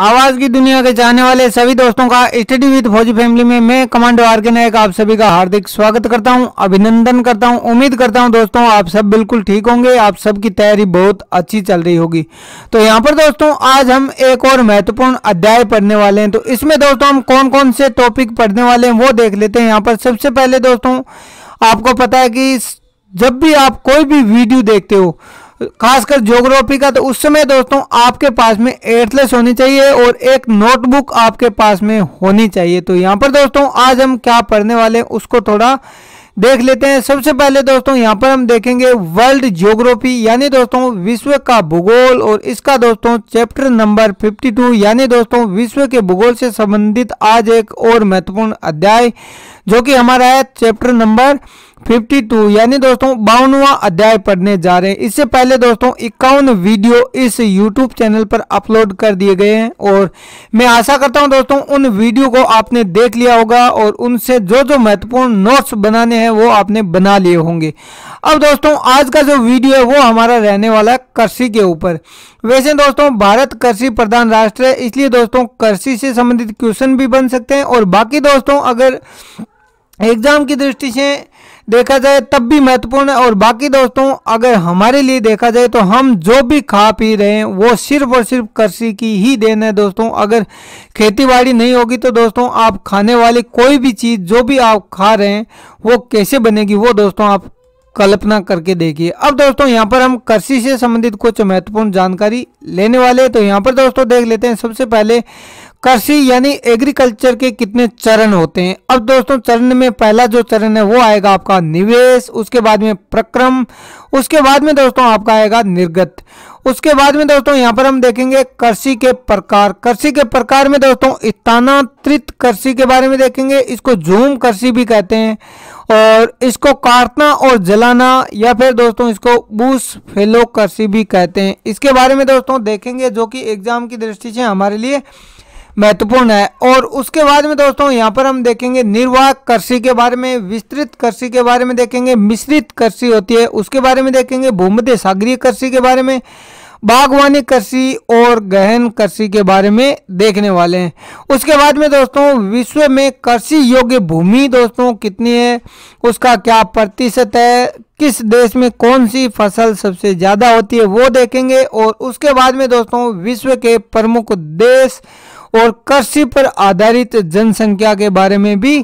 आवाज की दुनिया के चाहने वाले सभी दोस्तों का स्टडी विद फौजी फैमिली में मैं कमांडो आर के नायक आप सभी का हार्दिक स्वागत करता हूं अभिनंदन करता हूं उम्मीद करता हूं दोस्तों आप सब बिल्कुल ठीक होंगे आप सब की तैयारी बहुत अच्छी चल रही होगी तो यहां पर दोस्तों आज हम एक और महत्वपूर्ण अध्याय पढ़ने वाले हैं तो इसमें दोस्तों हम कौन कौन से टॉपिक पढ़ने वाले हैं वो देख लेते हैं यहाँ पर सबसे पहले दोस्तों आपको पता है कि जब भी आप कोई भी वीडियो देखते हो खासकर ज्योग्राफी का तो उस समय दोस्तों आपके पास में एटलेस होनी चाहिए और एक नोटबुक आपके पास में होनी चाहिए तो यहाँ पर दोस्तों आज हम क्या पढ़ने वाले हैं उसको थोड़ा देख लेते हैं सबसे पहले दोस्तों यहाँ पर हम देखेंगे वर्ल्ड ज्योग्राफी यानी दोस्तों विश्व का भूगोल और इसका दोस्तों चैप्टर नंबर 52 यानी दोस्तों विश्व के भूगोल से संबंधित आज एक और महत्वपूर्ण अध्याय जो कि हमारा है चैप्टर नंबर 52 यानी दोस्तों बावनवा अध्याय पढ़ने जा रहे हैं इससे पहले दोस्तों इक्यावन वीडियो इस यूट्यूब चैनल पर अपलोड कर दिए गए हैं और मैं आशा करता हूं दोस्तों उन वीडियो को आपने देख लिया होगा और उनसे जो जो महत्वपूर्ण नोट्स बनाने हैं वो आपने बना लिए होंगे अब दोस्तों आज का जो वीडियो है वो हमारा रहने वाला है कृषि के ऊपर वैसे दोस्तों भारत कृषि प्रधान राष्ट्र है इसलिए दोस्तों कृषि से संबंधित क्वेश्चन भी बन सकते हैं और बाकी दोस्तों अगर एग्जाम की दृष्टि से देखा जाए तब भी महत्वपूर्ण है और बाकी दोस्तों अगर हमारे लिए देखा जाए तो हम जो भी खा पी रहे हैं वो सिर्फ और सिर्फ कृषि की ही देन है दोस्तों अगर खेतीबाड़ी नहीं होगी तो दोस्तों आप खाने वाली कोई भी चीज़ जो भी आप खा रहे हैं वो कैसे बनेगी वो दोस्तों आप कल्पना करके देखिए अब दोस्तों यहाँ पर हम कृषि से संबंधित कुछ महत्वपूर्ण जानकारी लेने वाले तो यहाँ पर दोस्तों देख लेते हैं सबसे पहले कृषि यानी एग्रीकल्चर के कितने चरण होते हैं अब दोस्तों चरण में पहला जो चरण है वो आएगा आपका निवेश उसके बाद में प्रक्रम उसके बाद में दोस्तों आपका आएगा निर्गत उसके बाद में दोस्तों यहाँ पर हम देखेंगे कृषि के प्रकार कृषि के प्रकार में दोस्तों स्थानांतरित कृषि के बारे में देखेंगे इसको झूम कृषि भी कहते हैं और इसको काटना और जलाना या फिर दोस्तों इसको बूस फेलो करसी भी कहते हैं इसके बारे में दोस्तों देखेंगे जो कि एग्जाम की दृष्टि से हमारे लिए महत्वपूर्ण है और उसके बाद में दोस्तों यहाँ पर हम देखेंगे निर्वाह कृषि के बारे में विस्तृत कृषि के बारे में देखेंगे मिश्रित कृषि होती है उसके बारे में देखेंगे भूमध्य सागरीय कृषि के बारे में बागवानी कृषि और गहन कृषि के बारे में देखने वाले हैं उसके बाद में दोस्तों विश्व में कृषि योग्य भूमि दोस्तों कितनी है उसका क्या प्रतिशत है किस देश में कौन सी फसल सबसे ज़्यादा होती है वो देखेंगे और उसके बाद में दोस्तों विश्व के प्रमुख देश और कृषि पर आधारित जनसंख्या के बारे में भी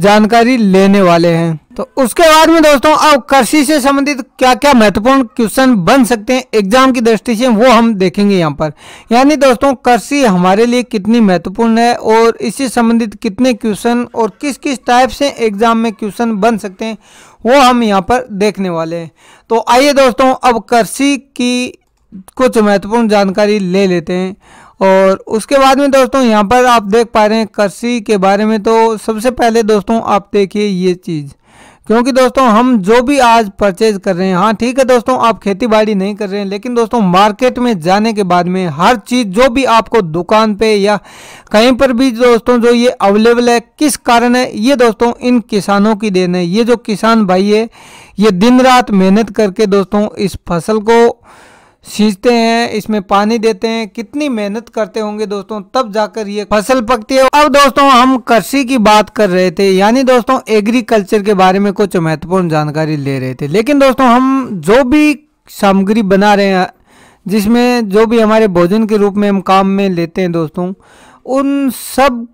जानकारी लेने वाले हैं तो उसके बाद में दोस्तों अब कृषि से संबंधित क्या क्या महत्वपूर्ण क्वेश्चन बन सकते हैं एग्जाम की दृष्टि से वो हम देखेंगे यहाँ पर यानी दोस्तों कृषि हमारे लिए कितनी महत्वपूर्ण है और इससे संबंधित कितने क्वेश्चन और किस किस टाइप से एग्जाम में क्वेश्चन बन सकते हैं वो हम यहाँ पर देखने वाले हैं तो आइए दोस्तों अब कृषि की कुछ महत्वपूर्ण जानकारी ले लेते हैं और उसके बाद में दोस्तों यहाँ पर आप देख पा रहे हैं कृषि के बारे में तो सबसे पहले दोस्तों आप देखिए ये चीज़ क्योंकि दोस्तों हम जो भी आज परचेज कर रहे हैं हाँ ठीक है दोस्तों आप खेती बाड़ी नहीं कर रहे हैं लेकिन दोस्तों मार्केट में जाने के बाद में हर चीज़ जो भी आपको दुकान पे या कहीं पर भी दोस्तों जो ये अवेलेबल है किस कारण है ये दोस्तों इन किसानों की देन है ये जो किसान भाई है ये दिन रात मेहनत करके दोस्तों इस फसल को सींचते हैं इसमें पानी देते हैं कितनी मेहनत करते होंगे दोस्तों तब जाकर ये फसल पकती है अब दोस्तों हम कृषि की बात कर रहे थे यानी दोस्तों एग्रीकल्चर के बारे में कुछ महत्वपूर्ण जानकारी ले रहे थे लेकिन दोस्तों हम जो भी सामग्री बना रहे हैं जिसमें जो भी हमारे भोजन के रूप में हम काम में लेते हैं दोस्तों उन सब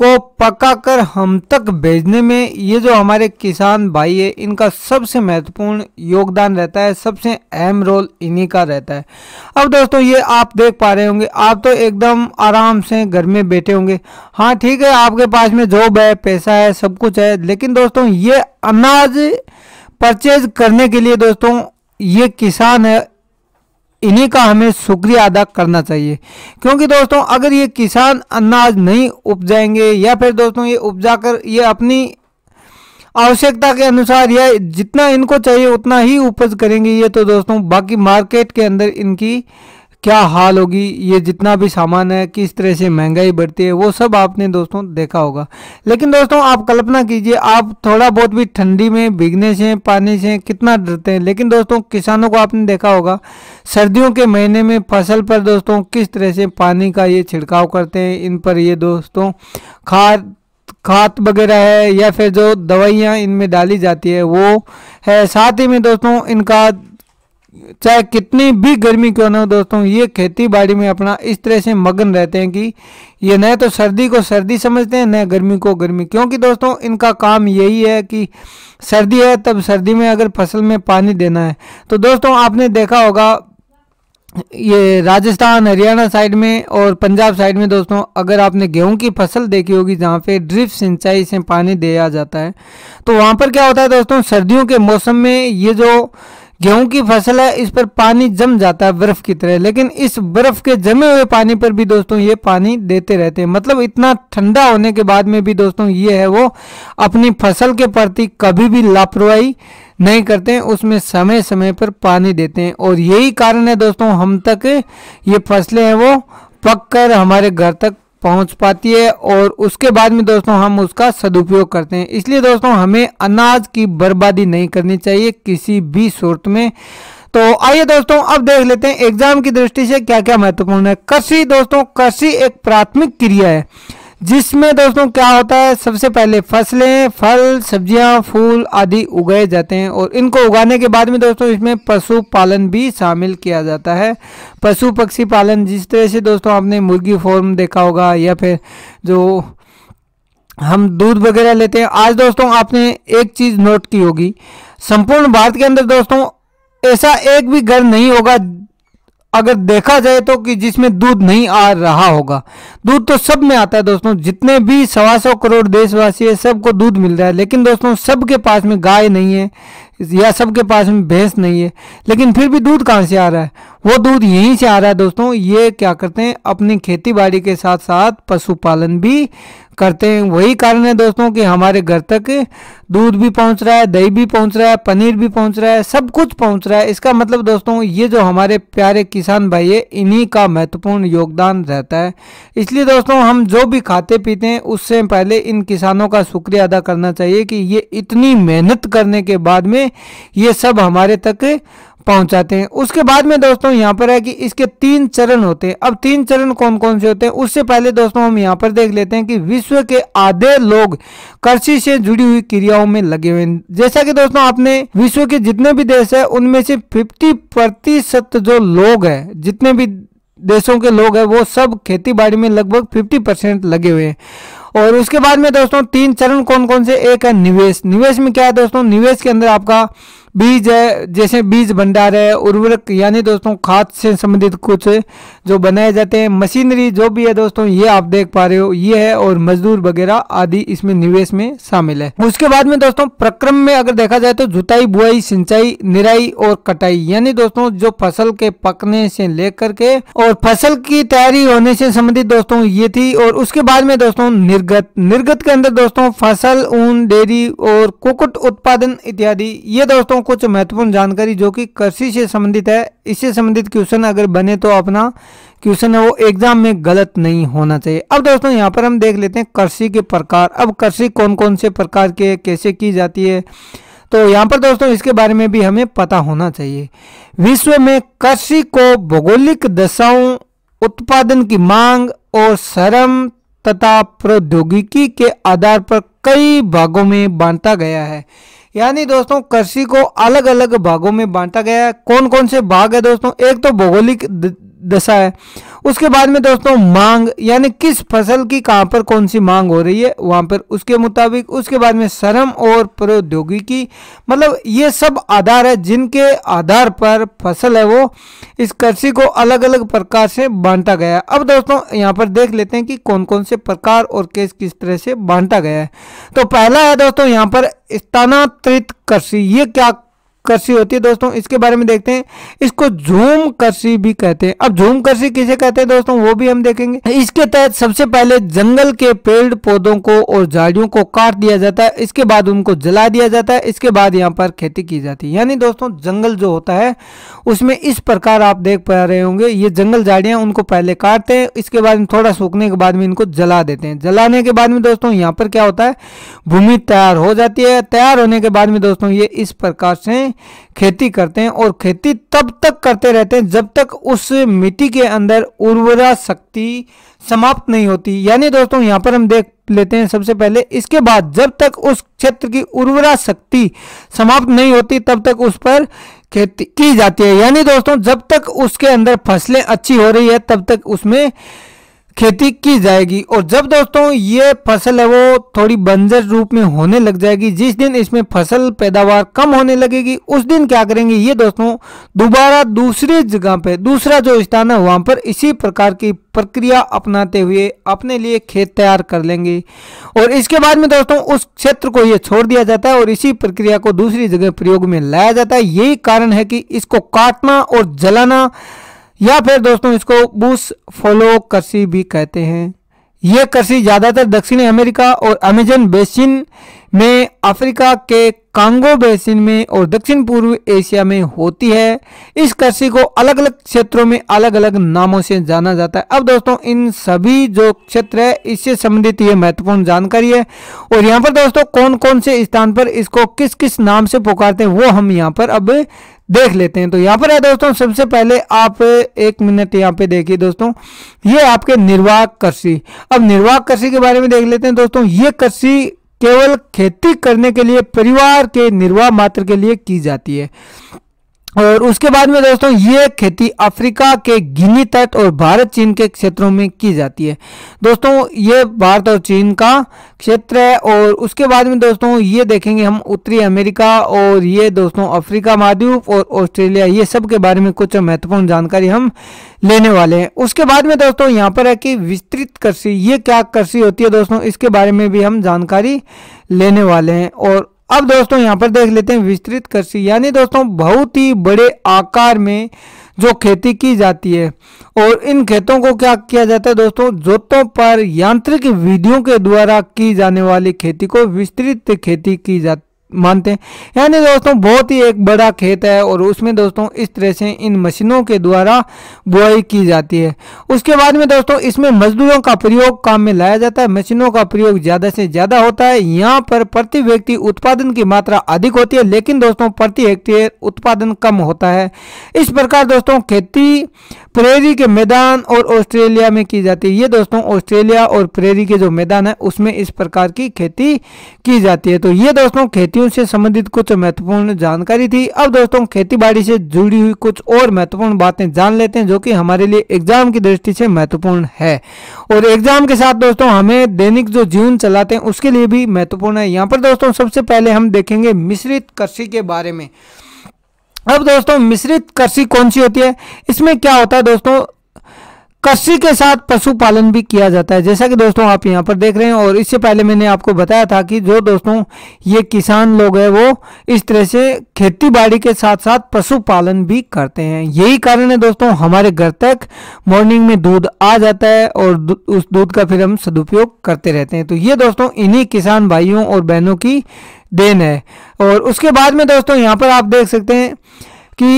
को पका कर हम तक भेजने में ये जो हमारे किसान भाई है इनका सबसे महत्वपूर्ण योगदान रहता है सबसे अहम रोल इन्हीं का रहता है अब दोस्तों ये आप देख पा रहे होंगे आप तो एकदम आराम से घर में बैठे होंगे हाँ ठीक है आपके पास में जॉब है पैसा है सब कुछ है लेकिन दोस्तों ये अनाज परचेज करने के लिए दोस्तों ये किसान है इन्हीं का हमें शुक्रिया अदा करना चाहिए क्योंकि दोस्तों अगर ये किसान अनाज नहीं उपजाएंगे या फिर दोस्तों ये उपजा कर ये अपनी आवश्यकता के अनुसार या जितना इनको चाहिए उतना ही उपज करेंगे ये तो दोस्तों बाकी मार्केट के अंदर इनकी क्या हाल होगी ये जितना भी सामान है किस तरह से महंगाई बढ़ती है वो सब आपने दोस्तों देखा होगा लेकिन दोस्तों आप कल्पना कीजिए आप थोड़ा बहुत भी ठंडी में भीगने से पानी से कितना डरते हैं लेकिन दोस्तों किसानों को आपने देखा होगा सर्दियों के महीने में फसल पर दोस्तों किस तरह से पानी का ये छिड़काव करते हैं इन पर ये दोस्तों खाद खाद वगैरह है या फिर जो दवाइयाँ इनमें डाली जाती है वो है साथ ही में दोस्तों इनका चाहे कितनी भी गर्मी क्यों ना हो दोस्तों ये खेती बाड़ी में अपना इस तरह से मगन रहते हैं कि ये न तो सर्दी को सर्दी समझते हैं न गर्मी को गर्मी क्योंकि दोस्तों इनका काम यही है कि सर्दी है तब सर्दी में अगर फसल में पानी देना है तो दोस्तों आपने देखा होगा ये राजस्थान हरियाणा साइड में और पंजाब साइड में दोस्तों अगर आपने गेहूं की फसल देखी होगी जहाँ पे ड्रिप सिंचाई से पानी दिया जाता है तो वहाँ पर क्या होता है दोस्तों सर्दियों के मौसम में ये जो गेहूं की फसल है इस पर पानी जम जाता है बर्फ की तरह लेकिन इस बर्फ के जमे हुए पानी पर भी दोस्तों ये पानी देते रहते हैं मतलब इतना ठंडा होने के बाद में भी दोस्तों ये है वो अपनी फसल के प्रति कभी भी लापरवाही नहीं करते हैं उसमें समय समय पर पानी देते हैं और यही कारण है दोस्तों हम तक ये फसलें हैं वो पक कर हमारे घर तक पहुंच पाती है और उसके बाद में दोस्तों हम उसका सदुपयोग करते हैं इसलिए दोस्तों हमें अनाज की बर्बादी नहीं करनी चाहिए किसी भी सूरत में तो आइए दोस्तों अब देख लेते हैं एग्जाम की दृष्टि से क्या क्या महत्वपूर्ण है कृषि दोस्तों कृषि एक प्राथमिक क्रिया है जिसमें दोस्तों क्या होता है सबसे पहले फसलें फल सब्जियां फूल आदि उगाए जाते हैं और इनको उगाने के बाद में दोस्तों इसमें पशु पालन भी शामिल किया जाता है पशु पक्षी पालन जिस तरह से दोस्तों आपने मुर्गी फॉर्म देखा होगा या फिर जो हम दूध वगैरह लेते हैं आज दोस्तों आपने एक चीज़ नोट की होगी संपूर्ण भारत के अंदर दोस्तों ऐसा एक भी घर नहीं होगा अगर देखा जाए तो कि जिसमें दूध नहीं आ रहा होगा दूध तो सब में आता है दोस्तों जितने भी सवा सौ करोड़ देशवासी है सबको दूध मिल रहा है लेकिन दोस्तों सबके पास में गाय नहीं है या सबके पास में भैंस नहीं है लेकिन फिर भी दूध कहाँ से आ रहा है वो दूध यहीं से आ रहा है दोस्तों ये क्या करते हैं अपनी खेती बाड़ी के साथ साथ पशुपालन भी करते हैं वही कारण है दोस्तों कि हमारे घर तक दूध भी पहुंच रहा है दही भी पहुंच रहा है पनीर भी पहुंच रहा है सब कुछ पहुंच रहा है इसका मतलब दोस्तों ये जो हमारे प्यारे किसान भाई है इन्हीं का महत्वपूर्ण योगदान रहता है इसलिए दोस्तों हम जो भी खाते पीते हैं उससे पहले इन किसानों का शुक्रिया अदा करना चाहिए कि ये इतनी मेहनत करने के बाद में ये सब हमारे तक पहुंचाते हैं उसके बाद में दोस्तों यहाँ पर है कि इसके तीन चरण होते हैं अब तीन चरण कौन कौन से होते हैं उससे पहले दोस्तों हम यहाँ पर देख लेते हैं कि विश्व के आधे लोग कृषि से जुड़ी हुई क्रियाओं में लगे हुए हैं जैसा कि दोस्तों आपने विश्व के जितने भी देश है उनमें से फिफ्टी प्रतिशत जो लोग है जितने भी देशों के लोग है वो सब खेती बाड़ी में लगभग फिफ्टी परसेंट लगे हुए हैं और उसके बाद में दोस्तों तीन चरण कौन कौन से एक है निवेश निवेश में क्या है दोस्तों निवेश के अंदर आपका बीज है जैसे बीज भंडार है उर्वरक यानी दोस्तों खाद से संबंधित कुछ जो बनाए जाते हैं मशीनरी जो भी है दोस्तों ये आप देख पा रहे हो ये है और मजदूर वगैरह आदि इसमें निवेश में शामिल है उसके बाद में दोस्तों प्रक्रम में अगर देखा जाए तो जुताई बुआई सिंचाई निराई और कटाई यानी दोस्तों जो फसल के पकने से लेकर के और फसल की तैयारी होने से संबंधित दोस्तों ये थी और उसके बाद में दोस्तों निर्गत निर्गत के अंदर दोस्तों फसल ऊन डेयरी और कुकुट उत्पादन इत्यादि ये दोस्तों कुछ महत्वपूर्ण जानकारी जो कि कृषि से संबंधित है इससे संबंधित क्वेश्चन अगर बने तो अपना क्वेश्चन है वो एग्जाम में गलत नहीं होना चाहिए अब दोस्तों यहाँ पर हम देख लेते हैं कृषि के प्रकार अब कृषि कौन कौन से प्रकार के कैसे की जाती है तो यहाँ पर दोस्तों इसके बारे में भी हमें पता होना चाहिए विश्व में कृषि को भौगोलिक दशाओं उत्पादन की मांग और श्रम तथा प्रौद्योगिकी के आधार पर कई भागों में बांटा गया है यानी दोस्तों कृषि को अलग अलग भागों में बांटा गया है कौन कौन से भाग है दोस्तों एक तो भौगोलिक दशा है उसके बाद में दोस्तों मांग यानी किस फसल की कहाँ पर कौन सी मांग हो रही है वहाँ पर उसके मुताबिक उसके बाद में श्रम और प्रौद्योगिकी मतलब ये सब आधार है जिनके आधार पर फसल है वो इस कृषि को अलग अलग प्रकार से बांटा गया है अब दोस्तों यहाँ पर देख लेते हैं कि कौन कौन से प्रकार और केस किस तरह से बांटा गया है तो पहला है दोस्तों यहाँ पर स्थानांतरित कृषि ये क्या करसी होती है दोस्तों इसके बारे में देखते हैं इसको झूम करसी भी कहते हैं अब झूम करसी किसे कहते हैं दोस्तों वो भी हम देखेंगे इसके तहत सबसे पहले जंगल के पेड़ पौधों को और झाड़ियों को काट दिया जाता है इसके बाद उनको जला दिया जाता है इसके बाद यहाँ पर खेती की जाती है यानी दोस्तों जंगल जो होता है उसमें इस प्रकार आप देख पा रहे होंगे ये जंगल झाड़ियाँ उनको पहले काटते हैं इसके बाद थोड़ा सूखने के बाद में इनको जला देते हैं जलाने के बाद में दोस्तों यहाँ पर क्या होता है भूमि तैयार हो जाती है तैयार होने के बाद में दोस्तों ये इस प्रकार से खेती करते हैं और खेती तब तक करते रहते हैं जब तक उस मिट्टी के अंदर उर्वरा शक्ति समाप्त नहीं होती यानी दोस्तों यहाँ पर हम देख लेते हैं सबसे पहले इसके बाद जब तक उस क्षेत्र की उर्वरा शक्ति समाप्त नहीं होती तब तक उस पर खेती की जाती है यानी दोस्तों जब तक उसके अंदर फसलें अच्छी हो रही है तब तक उसमें खेती की जाएगी और जब दोस्तों ये फसल है वो थोड़ी बंजर रूप में होने लग जाएगी जिस दिन इसमें फसल पैदावार कम होने लगेगी उस दिन क्या करेंगे ये दोस्तों दोबारा दूसरी जगह पे दूसरा जो स्थान है वहाँ पर इसी प्रकार की प्रक्रिया अपनाते हुए अपने लिए खेत तैयार कर लेंगे और इसके बाद में दोस्तों उस क्षेत्र को ये छोड़ दिया जाता है और इसी प्रक्रिया को दूसरी जगह प्रयोग में लाया जाता है यही कारण है कि इसको काटना और जलाना या फिर दोस्तों इसको बूस फॉलो करसी भी कहते हैं ये कृषि ज़्यादातर दक्षिणी अमेरिका और अमेजन बेसिन में अफ्रीका के कांगो बेसिन में और दक्षिण पूर्व एशिया में होती है इस कृषि को अलग अलग क्षेत्रों में अलग अलग नामों से जाना जाता है अब दोस्तों इन सभी जो क्षेत्र है इससे संबंधित ये महत्वपूर्ण जानकारी है और यहाँ पर दोस्तों कौन कौन से स्थान पर इसको किस किस नाम से पुकारते हैं वो हम यहाँ पर अब देख लेते हैं तो यहाँ पर है दोस्तों सबसे पहले आप एक मिनट यहाँ पे देखिए दोस्तों ये आपके निर्वाह कृषि अब निर्वाह कृषि के बारे में देख लेते हैं दोस्तों ये कृषि केवल खेती करने के लिए परिवार के निर्वाह मात्र के लिए की जाती है और उसके बाद में दोस्तों ये खेती अफ्रीका के गिनी तट और भारत चीन के क्षेत्रों में की जाती है दोस्तों ये भारत और चीन का क्षेत्र है और उसके बाद में दोस्तों ये देखेंगे हम उत्तरी अमेरिका और ये दोस्तों अफ्रीका महाद्वीप और ऑस्ट्रेलिया ये सब के बारे में कुछ महत्वपूर्ण जानकारी हम लेने वाले हैं उसके बाद में दोस्तों यहाँ पर है कि विस्तृत कृषि ये क्या कृषि होती है दोस्तों इसके बारे में भी हम जानकारी लेने वाले हैं और अब दोस्तों यहाँ पर देख लेते हैं विस्तृत कृषि यानी दोस्तों बहुत ही बड़े आकार में जो खेती की जाती है और इन खेतों को क्या किया जाता है दोस्तों जोतों पर यांत्रिक विधियों के द्वारा की जाने वाली खेती को विस्तृत खेती की जाती मानते हैं यानी दोस्तों बहुत ही एक बड़ा खेत है और उसमें दोस्तों इस तरह से इन मशीनों के द्वारा बुआई की जाती है उसके बाद में दोस्तों इसमें मजदूरों का प्रयोग काम में लाया जाता है मशीनों का प्रयोग ज़्यादा से ज़्यादा होता है यहाँ पर प्रति व्यक्ति उत्पादन की मात्रा अधिक होती है लेकिन दोस्तों प्रति हेक्टेयर उत्पादन कम होता है इस प्रकार दोस्तों खेती प्रेरी के मैदान और ऑस्ट्रेलिया में की जाती है ये दोस्तों ऑस्ट्रेलिया और प्रेरी के जो मैदान है उसमें इस प्रकार की खेती की जाती है तो ये दोस्तों खेती खेतियों से संबंधित कुछ महत्वपूर्ण जानकारी थी अब दोस्तों खेती से जुड़ी हुई कुछ और महत्वपूर्ण बातें जान लेते हैं जो कि हमारे लिए एग्जाम की दृष्टि से महत्वपूर्ण है और एग्जाम के साथ दोस्तों हमें दैनिक जो जीवन चलाते हैं उसके लिए भी महत्वपूर्ण है यहाँ पर दोस्तों सबसे पहले हम देखेंगे मिश्रित कृषि के बारे में अब दोस्तों मिश्रित कृषि कौन सी होती है इसमें क्या होता है दोस्तों कृषि के साथ पशुपालन भी किया जाता है जैसा कि दोस्तों आप यहाँ पर देख रहे हैं और इससे पहले मैंने आपको बताया था कि जो दोस्तों ये किसान लोग हैं वो इस तरह से खेती बाड़ी के साथ साथ पशुपालन भी करते हैं यही कारण है दोस्तों हमारे घर तक मॉर्निंग में दूध आ जाता है और उस दूध का फिर हम सदुपयोग करते रहते हैं तो ये दोस्तों इन्हीं किसान भाइयों और बहनों की देन है और उसके बाद में दोस्तों यहाँ पर आप देख सकते हैं कि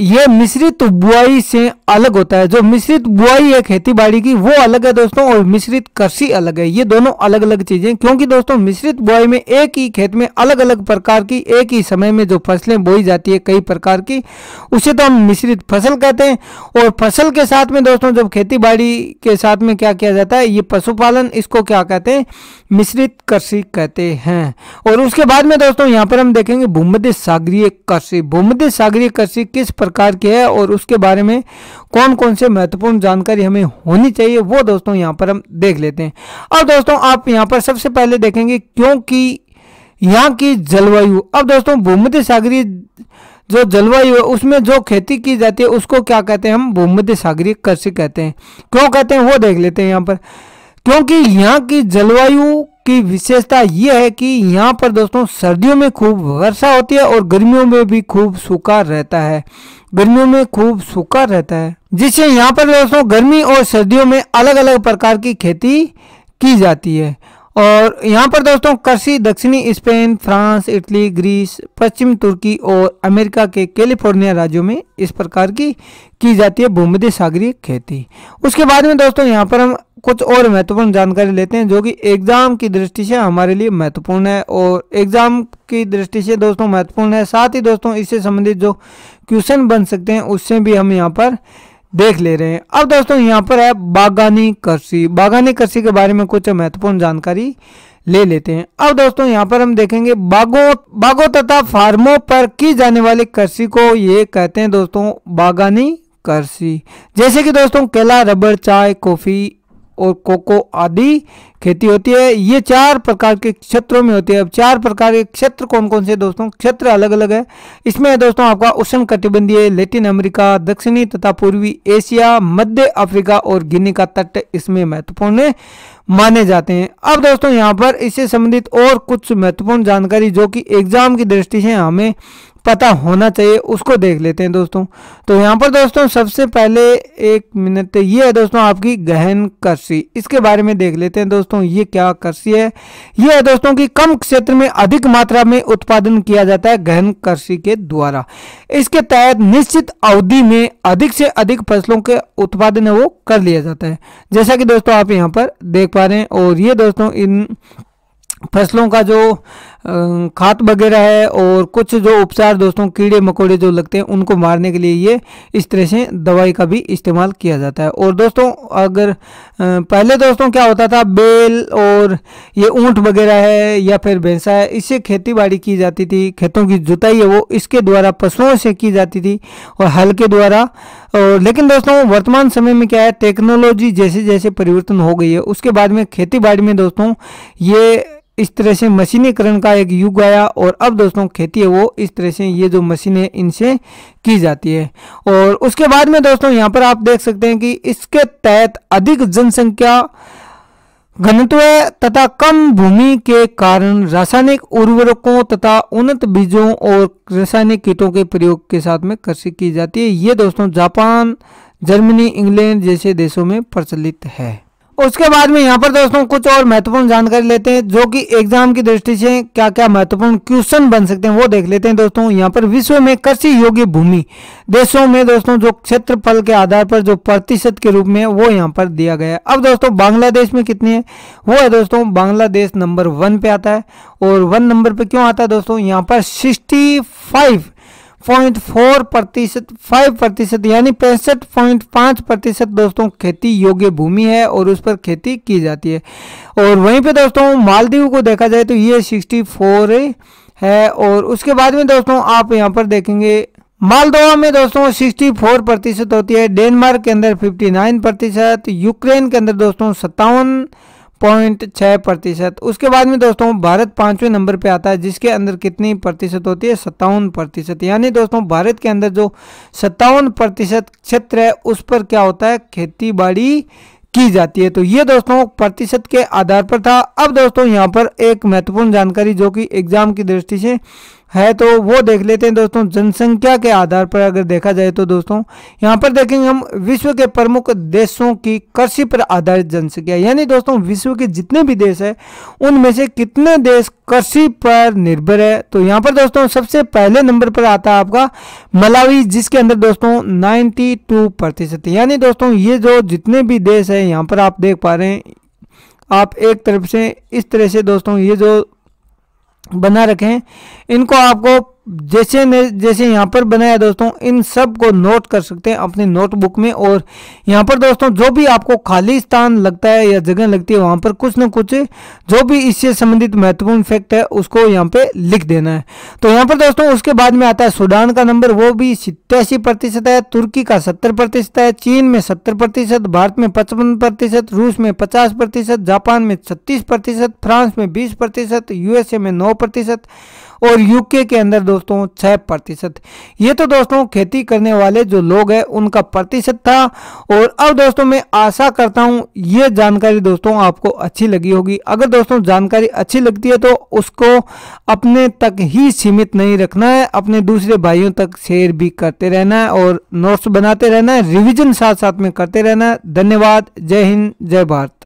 ये मिश्रित बुआई से अलग होता है जो मिश्रित बुआई है खेती बाड़ी की वो अलग है दोस्तों और मिश्रित कृषि अलग है ये दोनों अलग अलग चीजें क्योंकि दोस्तों मिश्रित बुआई में एक ही खेत में अलग अलग प्रकार की एक ही समय में जो फसलें बोई जाती है कई प्रकार की उसे तो हम मिश्रित फसल कहते हैं और फसल के साथ में दोस्तों जब खेती बाड़ी के साथ में क्या किया जाता है ये पशुपालन इसको क्या कहते हैं मिश्रित कृषि कहते हैं और उसके बाद में दोस्तों यहाँ पर हम देखेंगे भूमध्य सागरीय कृषि भूमध्य सागरीय कृषि किस प्रकार के हैं और उसके बारे में कौन कौन से महत्वपूर्ण जानकारी हमें होनी चाहिए वो दोस्तों यहाँ पर हम देख लेते हैं अब दोस्तों आप यहाँ पर सबसे पहले देखेंगे क्योंकि यहाँ की जलवायु अब दोस्तों भूमध्य सागरी जो जलवायु है उसमें जो खेती की जाती है उसको क्या कहते हैं हम भूमध्य सागरी कृषि कहते हैं क्यों कहते हैं वो देख लेते हैं यहाँ पर क्योंकि यहाँ की जलवायु की विशेषता यह है कि यहाँ पर दोस्तों सर्दियों में खूब वर्षा होती है और गर्मियों में भी खूब सूखा रहता है गर्मियों में खूब सूखा रहता है जिससे यहाँ पर दोस्तों गर्मी और सर्दियों में अलग अलग प्रकार की खेती की जाती है और यहाँ पर दोस्तों कृषि दक्षिणी स्पेन फ्रांस इटली ग्रीस पश्चिम तुर्की और अमेरिका के कैलिफोर्निया राज्यों में इस प्रकार की की जाती है भूमध्य सागरीय खेती उसके बाद में दोस्तों यहाँ पर हम कुछ और महत्वपूर्ण जानकारी लेते हैं जो कि एग्ज़ाम की दृष्टि से हमारे लिए महत्वपूर्ण है और एग्ज़ाम की दृष्टि से दोस्तों महत्वपूर्ण है साथ ही दोस्तों इससे संबंधित जो क्वेश्चन बन सकते हैं उससे भी हम यहाँ पर देख ले रहे हैं अब दोस्तों यहाँ पर है बागानी कृषि बागानी कृषि के बारे में कुछ महत्वपूर्ण जानकारी ले लेते हैं अब दोस्तों यहाँ पर हम देखेंगे बागों बागों तथा फार्मों पर की जाने वाली कृषि को ये कहते हैं दोस्तों बागानी कृषि जैसे कि दोस्तों केला रबड़ चाय कॉफी और कोको आदि खेती होती है ये चार प्रकार के क्षेत्रों में होती है अब चार प्रकार के क्षेत्र कौन कौन से दोस्तों क्षेत्र अलग अलग है इसमें है दोस्तों आपका उष्ण कटिबंधीय लेटिन अमेरिका दक्षिणी तथा पूर्वी एशिया मध्य अफ्रीका और गिनी का तट इसमें महत्वपूर्ण माने जाते हैं अब दोस्तों यहाँ पर इससे संबंधित और कुछ महत्वपूर्ण जानकारी जो कि एग्जाम की दृष्टि से हमें पता होना चाहिए उसको देख लेते हैं दोस्तों तो यहाँ पर दोस्तों सबसे पहले एक मिनट ये है दोस्तों आपकी गहन कृषि इसके बारे में देख लेते हैं दोस्तों ये क्या कृषि है ये है दोस्तों कि कम क्षेत्र में अधिक मात्रा में उत्पादन किया जाता है गहन कृषि के द्वारा इसके तहत निश्चित अवधि में अधिक से अधिक फसलों के उत्पादन है वो कर लिया जाता है जैसा कि दोस्तों आप यहाँ पर देख पा रहे हैं और ये दोस्तों इन फसलों का जो खाद वगैरह है और कुछ जो उपचार दोस्तों कीड़े मकोड़े जो लगते हैं उनको मारने के लिए ये इस तरह से दवाई का भी इस्तेमाल किया जाता है और दोस्तों अगर पहले दोस्तों क्या होता था बेल और ये ऊँट वगैरह है या फिर भैंसा है इससे खेती बाड़ी की जाती थी खेतों की जुताई है वो इसके द्वारा पशुओं से की जाती थी और हल के द्वारा और लेकिन दोस्तों वर्तमान समय में क्या है टेक्नोलॉजी जैसे जैसे परिवर्तन हो गई है उसके बाद में खेती बाड़ी में दोस्तों ये इस तरह से मशीनीकरण का एक युग आया और अब दोस्तों खेती है वो इस तरह से ये जो मशीनें इनसे की जाती है और उसके बाद में दोस्तों यहाँ पर आप देख सकते हैं कि इसके तहत अधिक जनसंख्या घनत्व तथा कम भूमि के कारण रासायनिक उर्वरकों तथा उन्नत बीजों और रासायनिक कीटों के प्रयोग के साथ में कृषि की जाती है ये दोस्तों जापान जर्मनी इंग्लैंड जैसे देशों में प्रचलित है उसके बाद में यहाँ पर दोस्तों कुछ और महत्वपूर्ण जानकारी लेते हैं जो कि एग्जाम की दृष्टि से क्या क्या महत्वपूर्ण क्वेश्चन बन सकते हैं वो देख लेते हैं दोस्तों यहाँ पर विश्व में कृषि योग्य भूमि देशों में दोस्तों जो क्षेत्रफल के आधार पर जो प्रतिशत के रूप में वो यहाँ पर दिया गया है अब दोस्तों बांग्लादेश में कितनी है वो है दोस्तों बांग्लादेश नंबर वन पे आता है और वन नंबर पे क्यों आता है दोस्तों यहाँ पर सिक्सटी फाइव पॉइंट फोर प्रतिशत फाइव प्रतिशत यानी पैंसठ पॉइंट पाँच प्रतिशत दोस्तों खेती योग्य भूमि है और उस पर खेती की जाती है और वहीं पे दोस्तों मालदीव को देखा जाए तो ये सिक्सटी फोर है और उसके बाद में दोस्तों आप यहाँ पर देखेंगे मालदोवा में दोस्तों 64 प्रतिशत होती है डेनमार्क के अंदर 59 प्रतिशत यूक्रेन के अंदर दोस्तों सत्तावन पॉइंट छः प्रतिशत उसके बाद में दोस्तों भारत पाँचवें नंबर पे आता है जिसके अंदर कितनी प्रतिशत होती है सत्तावन प्रतिशत यानी दोस्तों भारत के अंदर जो सत्तावन प्रतिशत क्षेत्र है उस पर क्या होता है खेती बाड़ी की जाती है तो ये दोस्तों प्रतिशत के आधार पर था अब दोस्तों यहाँ पर एक महत्वपूर्ण जानकारी जो कि एग्जाम की दृष्टि से है तो वो देख लेते हैं दोस्तों जनसंख्या के आधार पर अगर देखा जाए तो दोस्तों यहाँ पर देखेंगे हम विश्व के प्रमुख देशों की कृषि पर आधारित जनसंख्या यानी दोस्तों विश्व के जितने भी देश है उनमें से कितने देश कृषि पर निर्भर है तो यहाँ पर दोस्तों सबसे पहले नंबर पर आता है आपका मलावी जिसके अंदर दोस्तों नाइन्टी प्रतिशत यानी दोस्तों ये जो जितने भी देश है यहाँ पर आप देख पा रहे हैं आप एक तरफ से इस तरह से दोस्तों ये जो बना रखें इनको आपको जैसे मैं जैसे यहाँ पर बनाया दोस्तों इन सब को नोट कर सकते हैं अपनी नोटबुक में और यहाँ पर दोस्तों जो भी आपको खाली स्थान लगता है या जगह लगती है वहाँ पर कुछ ना कुछ जो भी इससे संबंधित महत्वपूर्ण फैक्ट है उसको यहाँ पे लिख देना है तो यहाँ पर दोस्तों उसके बाद में आता है सूडान का नंबर वो भी सितयासी प्रतिशत है तुर्की का सत्तर प्रतिशत है चीन में सत्तर प्रतिशत भारत में पचपन प्रतिशत रूस में पचास प्रतिशत जापान में छत्तीस प्रतिशत फ्रांस में बीस प्रतिशत यूएसए में नौ प्रतिशत और यूके के अंदर दोस्तों छह प्रतिशत ये तो दोस्तों खेती करने वाले जो लोग हैं उनका प्रतिशत था और अब दोस्तों मैं आशा करता हूँ ये जानकारी दोस्तों आपको अच्छी लगी होगी अगर दोस्तों जानकारी अच्छी लगती है तो उसको अपने तक ही सीमित नहीं रखना है अपने दूसरे भाइयों तक शेयर भी करते रहना है और नोट्स बनाते रहना है रिविजन साथ साथ में करते रहना है धन्यवाद जय हिंद जय भारत